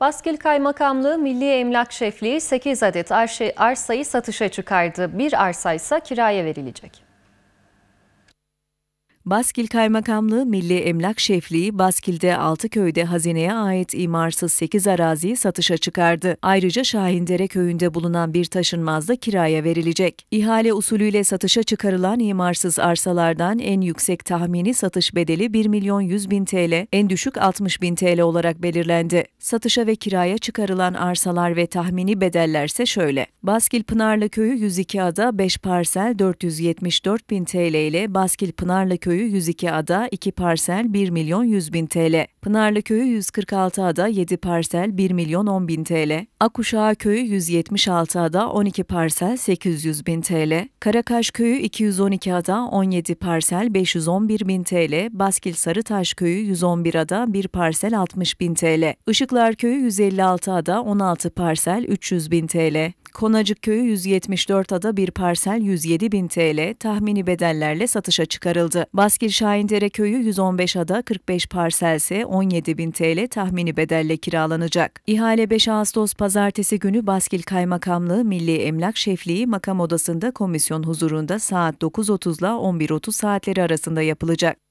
Baskil Kaymakamlığı Milli Emlak Şefliği 8 adet arsayı satışa çıkardı. Bir arsa ise kiraya verilecek. Baskil Kaymakamlığı Milli Emlak Şefliği Baskil'de Altıköy'de hazineye ait imarsız 8 araziyi satışa çıkardı. Ayrıca Şahindere köyünde bulunan bir taşınmaz da kiraya verilecek. İhale usulüyle satışa çıkarılan imarsız arsalardan en yüksek tahmini satış bedeli 1 milyon 100 bin TL, en düşük 60 bin TL olarak belirlendi. Satışa ve kiraya çıkarılan arsalar ve tahmini bedellerse şöyle. Baskil Pınarlı Köyü 102 ada 5 parsel 474 bin TL ile Baskil Pınarlı Köyü Köyü 102 ada 2 parsel 1 milyon 100 bin TL. Pınarlı Köyü 146 ada 7 parsel 1 milyon 10 bin TL. Akuşağı Köyü 176 ada 12 parsel 800 bin TL. Karakaş Köyü 212 ada 17 parsel 511 bin TL. Baskil Sarıtaş Köyü 111 ada 1 parsel 60 bin TL. Işıklar Köyü 156 ada 16 parsel 300 bin TL. Konacık Köyü 174 ada bir parsel 107 bin TL tahmini bedellerle satışa çıkarıldı. Baskil Şahindere Köyü 115 ada 45 parsel ise 17 bin TL tahmini bedelle kiralanacak. İhale 5 Ağustos pazartesi günü Baskil Kaymakamlığı Milli Emlak Şefliği makam odasında komisyon huzurunda saat 9.30 ile 11.30 saatleri arasında yapılacak.